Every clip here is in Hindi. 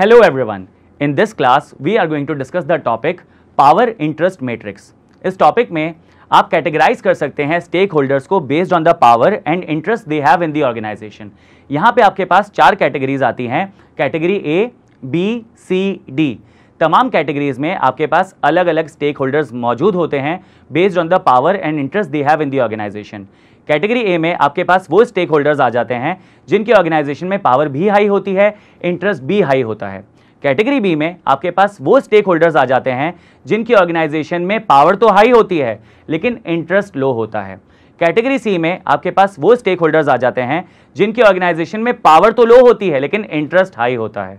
Hello everyone. In this class, we are going to discuss the topic Power Interest Matrix. इस टॉपिक में आप कैटेगराइज कर सकते हैं स्टेक होल्डर्स को based on the power and interest they have in the organization यहाँ पे आपके पास चार कैटेगरीज आती हैं category A B C D तमाम कैटेगरीज में आपके पास अलग अलग स्टेक होल्डर्स मौजूद होते हैं based on the power and interest they have in the organization category A में आपके पास वो स्टेक होल्डर्स आ जाते हैं जिनकी ऑर्गेनाइजेशन में पावर भी हाई होती है इंटरेस्ट भी हाई होता है कैटेगरी बी में आपके पास वो स्टेक होल्डर्स आ जाते हैं जिनकी ऑर्गेनाइजेशन में पावर तो हाई होती है लेकिन इंटरेस्ट लो होता है कैटेगरी सी में आपके पास वो स्टेक होल्डर्स आ जाते हैं जिनकी ऑर्गेनाइजेशन में पावर तो लो होती है लेकिन इंटरेस्ट हाई होता है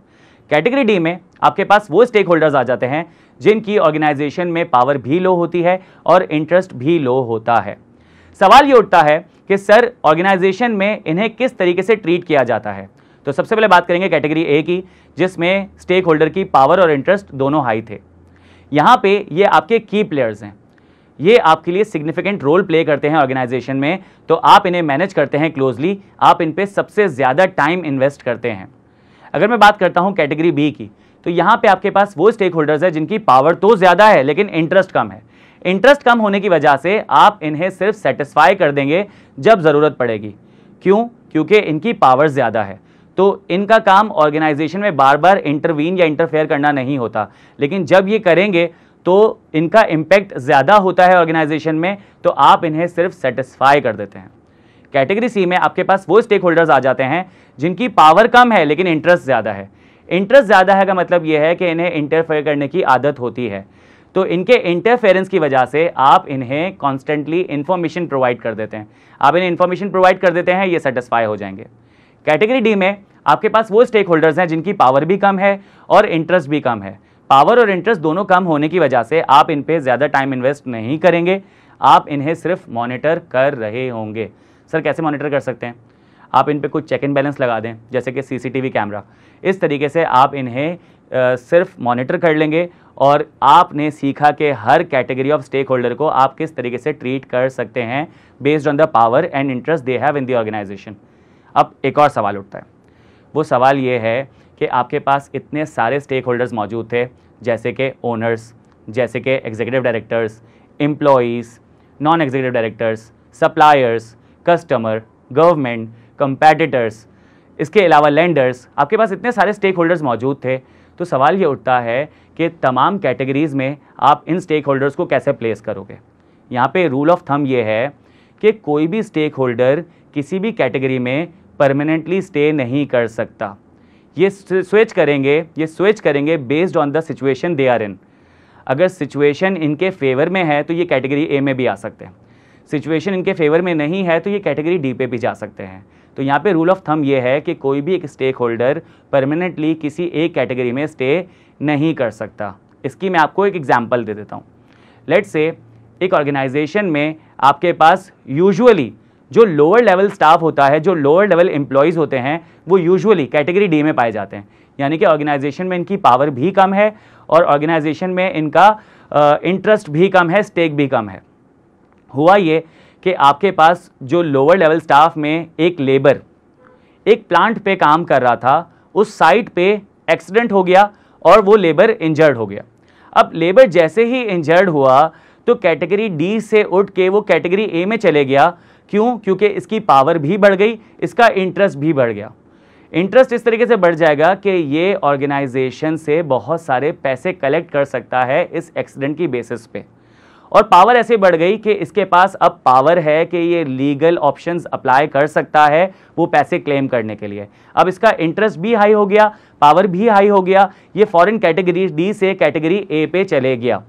कैटेगरी डी में आपके पास वो स्टेक होल्डर्स आ जाते हैं जिनकी ऑर्गेनाइजेशन में पावर भी लो होती है और इंटरेस्ट भी लो होता है सवाल ये उठता है कि सर ऑर्गेनाइजेशन में इन्हें किस तरीके से ट्रीट किया जाता है तो सबसे पहले बात करेंगे कैटेगरी ए की जिसमें स्टेक होल्डर की पावर और इंटरेस्ट दोनों हाई थे यहाँ पे ये आपके की प्लेयर्स हैं ये आपके लिए सिग्निफिकेंट रोल प्ले करते हैं ऑर्गेनाइजेशन में तो आप इन्हें मैनेज करते हैं क्लोजली आप इन पर सबसे ज़्यादा टाइम इन्वेस्ट करते हैं अगर मैं बात करता हूँ कैटेगरी बी की तो यहाँ पे आपके पास वो स्टेक होल्डर्स है जिनकी पावर तो ज़्यादा है लेकिन इंटरेस्ट कम है इंटरेस्ट कम होने की वजह से आप इन्हें सिर्फ सेटिस्फाई कर देंगे जब ज़रूरत पड़ेगी क्यों क्योंकि इनकी पावर ज़्यादा है तो इनका काम ऑर्गेनाइजेशन में बार बार इंटरवीन या इंटरफेयर करना नहीं होता लेकिन जब ये करेंगे तो इनका इम्पैक्ट ज़्यादा होता है ऑर्गेनाइजेशन में तो आप इन्हें सिर्फ सेटिस्फाई कर देते हैं कैटेगरी सी में आपके पास वो स्टेक होल्डर्स आ जाते हैं जिनकी पावर कम है लेकिन इंटरेस्ट ज़्यादा है इंटरेस्ट ज़्यादा है का मतलब ये है कि इन्हें इंटरफेयर करने की आदत होती है तो इनके इंटरफेरेंस की वजह से आप इन्हें कॉन्स्टेंटली इन्फॉर्मेशन प्रोवाइड कर देते हैं आप इन्हें इन्फॉर्मेशन प्रोवाइड कर देते हैं ये सेटिस्फाई हो जाएंगे कैटेगरी डी में आपके पास वो स्टेक होल्डर्स हैं जिनकी पावर भी कम है और इंटरेस्ट भी कम है पावर और इंटरेस्ट दोनों कम होने की वजह से आप इन पर ज़्यादा टाइम इन्वेस्ट नहीं करेंगे आप इन्हें सिर्फ मॉनिटर कर रहे होंगे सर कैसे मॉनिटर कर सकते हैं आप इन पर कुछ चेक इन बैलेंस लगा दें जैसे कि सीसीटीवी कैमरा इस तरीके से आप इन्हें आ, सिर्फ मॉनिटर कर लेंगे और आपने सीखा कि हर कैटेगरी ऑफ स्टेक होल्डर को आप किस तरीके से ट्रीट कर सकते हैं based on the power and interest they have in the organization अब एक और सवाल उठता है वो सवाल ये है कि आपके पास इतने सारे स्टेक होल्डर्स मौजूद थे जैसे कि ओनर्स जैसे कि executive directors employees non executive directors suppliers customer government competitors इसके अलावा लेंडर्स आपके पास इतने सारे स्टेक होल्डर्स मौजूद थे तो सवाल ये उठता है कि तमाम कैटेगरीज़ में आप इन स्टेक होल्डर्स को कैसे प्लेस करोगे यहाँ पे रूल ऑफ थम ये है कि कोई भी स्टेक होल्डर किसी भी कैटेगरी में परमानेंटली स्टे नहीं कर सकता ये स्विच करेंगे ये स्विच करेंगे based on the situation they are in अगर सिचुएशन इनके फेवर में है तो ये कैटेगरी ए में भी आ सकते हैं सिचुएशन इनके फेवर में नहीं है तो ये कैटेगरी डी पे भी जा सकते हैं तो यहाँ पे रूल ऑफ थम ये है कि कोई भी एक स्टेक होल्डर परमानेंटली किसी एक कैटेगरी में स्टे नहीं कर सकता इसकी मैं आपको एक एग्जाम्पल दे देता हूँ लेट से एक ऑर्गेनाइजेशन में आपके पास यूजुअली जो लोअर लेवल स्टाफ होता है जो लोअर लेवल एम्प्लॉयज़ होते हैं वो यूजुअली कैटेगरी डी में पाए जाते हैं यानी कि ऑर्गेनाइजेशन में इनकी पावर भी कम है और ऑर्गेनाइजेशन में इनका इंटरेस्ट भी कम है स्टेक भी कम है हुआ ये कि आपके पास जो लोअर लेवल स्टाफ में एक लेबर एक प्लांट पे काम कर रहा था उस साइट पे एक्सीडेंट हो गया और वो लेबर इंजर्ड हो गया अब लेबर जैसे ही इंजर्ड हुआ तो कैटेगरी डी से उठ के वो कैटेगरी ए में चले गया क्यों क्योंकि इसकी पावर भी बढ़ गई इसका इंटरेस्ट भी बढ़ गया इंटरेस्ट इस तरीके से बढ़ जाएगा कि ये ऑर्गेनाइजेशन से बहुत सारे पैसे कलेक्ट कर सकता है इस एक्सीडेंट की बेसिस पे और पावर ऐसे बढ़ गई कि इसके पास अब पावर है कि ये लीगल ऑप्शंस अप्लाई कर सकता है वो पैसे क्लेम करने के लिए अब इसका इंटरेस्ट भी हाई हो गया पावर भी हाई हो गया ये फॉरेन कैटेगरी डी से कैटेगरी ए पे चले गया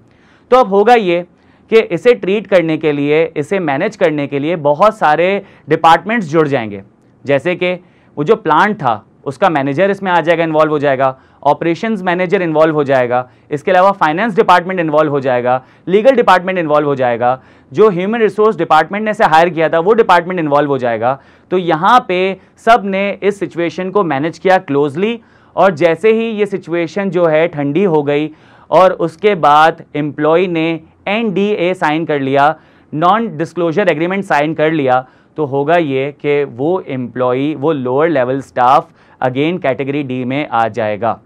तो अब होगा ये कि इसे ट्रीट करने के लिए इसे मैनेज करने के लिए बहुत सारे डिपार्टमेंट्स जुड़ जाएंगे जैसे कि वो जो प्लांट था उसका मैनेजर इसमें आ जाएगा इन्वॉल्व हो जाएगा ऑपरेशंस मैनेजर इन्वॉल्व हो जाएगा इसके अलावा फाइनेंस डिपार्टमेंट इन्वॉल्व हो जाएगा लीगल डिपार्टमेंट इन्वॉल्व हो जाएगा जो ह्यूमन रिसोर्स डिपार्टमेंट ने इसे हायर किया था वो डिपार्टमेंट इन्वॉल्व हो जाएगा तो यहाँ पे सब ने इस सिचुएशन को मैनेज किया क्लोजली और जैसे ही ये सिचुएशन जो है ठंडी हो गई और उसके बाद एम्प्लॉय ने एन साइन कर लिया नॉन डिस्क्लोजर एग्रीमेंट साइन कर लिया तो होगा ये कि वो एम्प्लॉई वो lower level staff again category D में आ जाएगा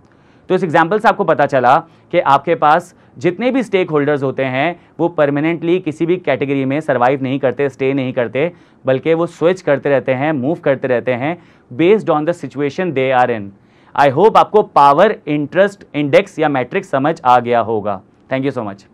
तो इस एग्जाम्पल से आपको पता चला कि आपके पास जितने भी स्टेक होल्डर्स होते हैं वो परमानेंटली किसी भी कैटेगरी में सर्वाइव नहीं करते स्टे नहीं करते बल्कि वो स्विच करते रहते हैं मूव करते रहते हैं based on the situation they are in I hope आपको पावर इंटरेस्ट इंडेक्स या मैट्रिक्स समझ आ गया होगा थैंक यू सो मच